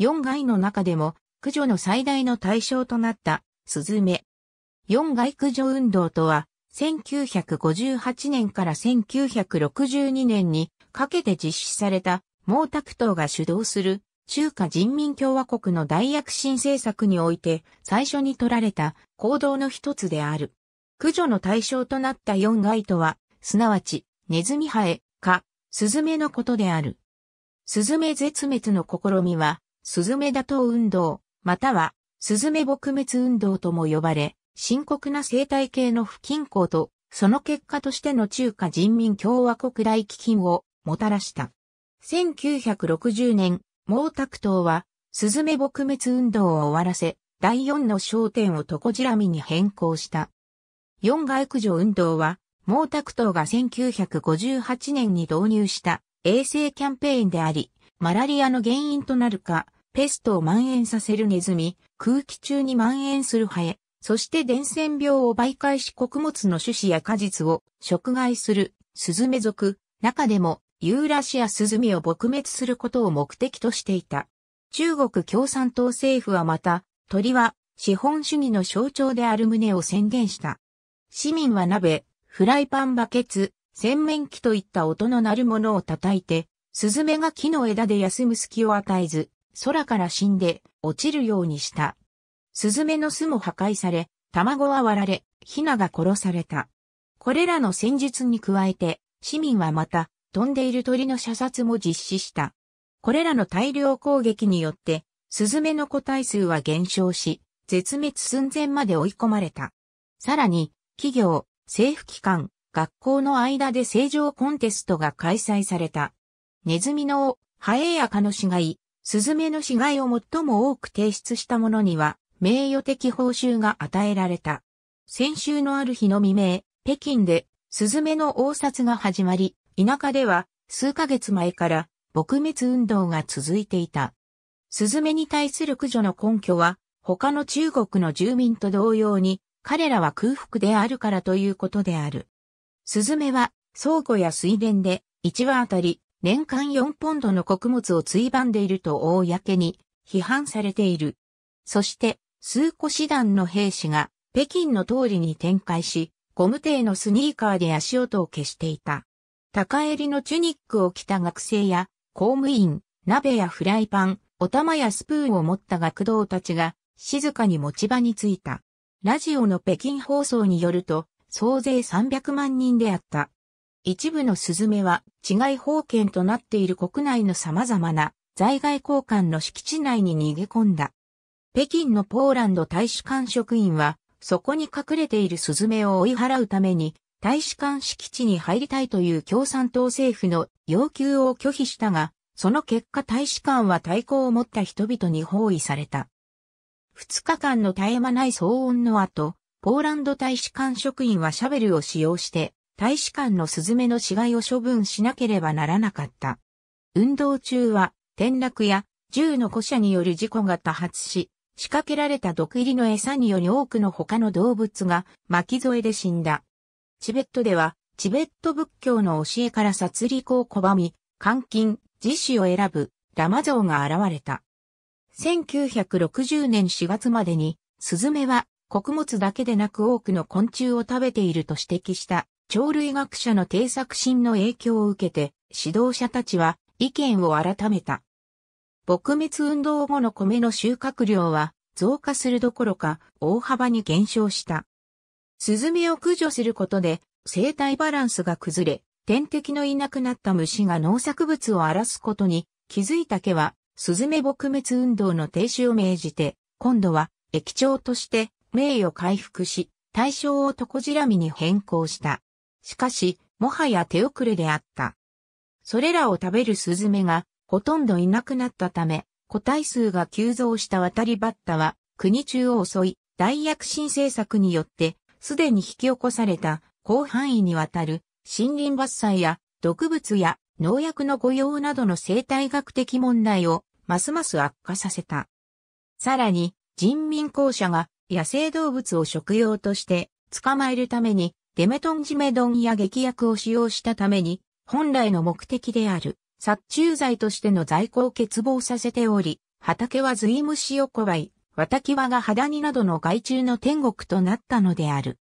4害の中でも駆除の最大の対象となったスズメ。4害駆除運動とは、1958年から1962年にかけて実施された毛沢東が主導する中華人民共和国の大躍進政策において最初に取られた行動の一つである。駆除の対象となった4害とは、すなわち、ネズミハエ、か、スズメのことである。スズメ絶滅の試みは、スズメ打倒運動、または、スズメ撲滅運動とも呼ばれ、深刻な生態系の不均衡と、その結果としての中華人民共和国大基金をもたらした。1960年、毛沢東は、スズメ撲滅運動を終わらせ、第四の焦点を床じらみに変更した。四外駆除運動は、毛沢東が1958年に導入した衛生キャンペーンであり、マラリアの原因となるか、ペストを蔓延させるネズミ、空気中に蔓延するハエ、そして伝染病を媒介し穀物の種子や果実を食害するスズメ族、中でもユーラシアスズミを撲滅することを目的としていた。中国共産党政府はまた、鳥は資本主義の象徴である旨を宣言した。市民は鍋、フライパンバケツ、洗面器といった音の鳴るものを叩いて、スズメが木の枝で休む隙を与えず、空から死んで落ちるようにした。スズメの巣も破壊され、卵は割られ、ヒナが殺された。これらの戦術に加えて、市民はまた、飛んでいる鳥の射殺も実施した。これらの大量攻撃によって、スズメの個体数は減少し、絶滅寸前まで追い込まれた。さらに、企業、政府機関、学校の間で正常コンテストが開催された。ネズミの王、ハエやカの死骸、スズメの死骸を最も多く提出した者には、名誉的報酬が与えられた。先週のある日の未明、北京で、スズメの応札が始まり、田舎では、数ヶ月前から、撲滅運動が続いていた。スズメに対する駆除の根拠は、他の中国の住民と同様に、彼らは空腹であるからということである。スズメは、倉庫や水田で、1羽あたり年間4ポンドの穀物をついばんでいると公に批判されている。そして、数個師団の兵士が北京の通りに展開し、ゴム製のスニーカーで足音を消していた。高襟のチュニックを着た学生や公務員、鍋やフライパン、お玉やスプーンを持った学童たちが静かに持ち場に着いた。ラジオの北京放送によると、総勢300万人であった。一部のスズメは治外法権となっている国内の様々な在外交換の敷地内に逃げ込んだ。北京のポーランド大使館職員は、そこに隠れているスズメを追い払うために、大使館敷地に入りたいという共産党政府の要求を拒否したが、その結果大使館は対抗を持った人々に包囲された。二日間の絶え間ない騒音の後、ポーランド大使館職員はシャベルを使用して、大使館のスズメの死骸を処分しなければならなかった。運動中は、転落や銃の古射による事故が多発し、仕掛けられた毒入りの餌により多くの他の動物が巻き添えで死んだ。チベットでは、チベット仏教の教えから殺戮を拒み、監禁、自死を選ぶ、ラマ像が現れた。1960年4月までに、スズメは穀物だけでなく多くの昆虫を食べていると指摘した鳥類学者の定作心の影響を受けて、指導者たちは意見を改めた。撲滅運動後の米の収穫量は増加するどころか大幅に減少した。スズメを駆除することで生態バランスが崩れ、天敵のいなくなった虫が農作物を荒らすことに気づいた家は、スズメ撲滅運動の停止を命じて、今度は駅長として名誉回復し、対象をトコジラミに変更した。しかし、もはや手遅れであった。それらを食べるスズメがほとんどいなくなったため、個体数が急増した渡りバッタは国中を襲い、大躍進政策によって、すでに引き起こされた広範囲にわたる森林伐採や毒物や農薬の御用などの生態学的問題をますます悪化させた。さらに人民公社が野生動物を食用として捕まえるためにデメトンジメドンや劇薬を使用したために、本来の目的である殺虫剤としての在庫を欠乏させており、畑は随虫を怖い、綿際が肌荷などの害虫の天国となったのである。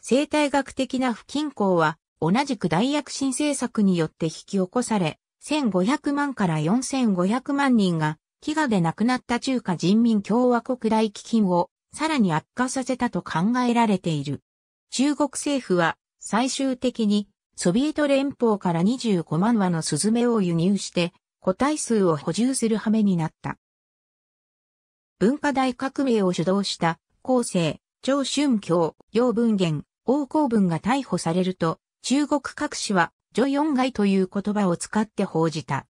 生態学的な不均衡は、同じく大躍進政策によって引き起こされ、1500万から4500万人が飢餓で亡くなった中華人民共和国大飢饉をさらに悪化させたと考えられている。中国政府は最終的にソビエト連邦から25万羽のスズメを輸入して個体数を補充する羽目になった。文化大革命を主導した後世、張春教、楊文元、王公文が逮捕されると、中国各紙は、女四外という言葉を使って報じた。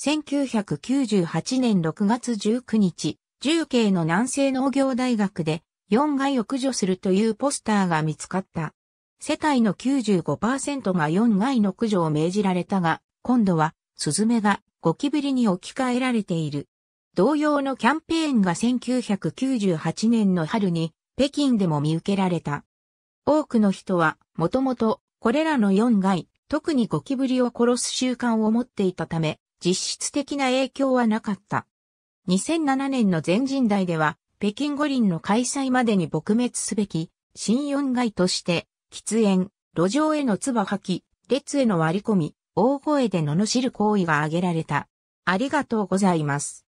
1998年6月19日、重慶の南西農業大学で、4を駆除するというポスターが見つかった。世帯の95%が4害の駆除を命じられたが、今度は、スズメがゴキブリに置き換えられている。同様のキャンペーンが1998年の春に北京でも見受けられた。多くの人はもともとこれらの4害、特にゴキブリを殺す習慣を持っていたため、実質的な影響はなかった。2007年の全人代では北京五輪の開催までに撲滅すべき、新四街として、喫煙、路上への唾吐き、列への割り込み、大声で罵る行為が挙げられた。ありがとうございます。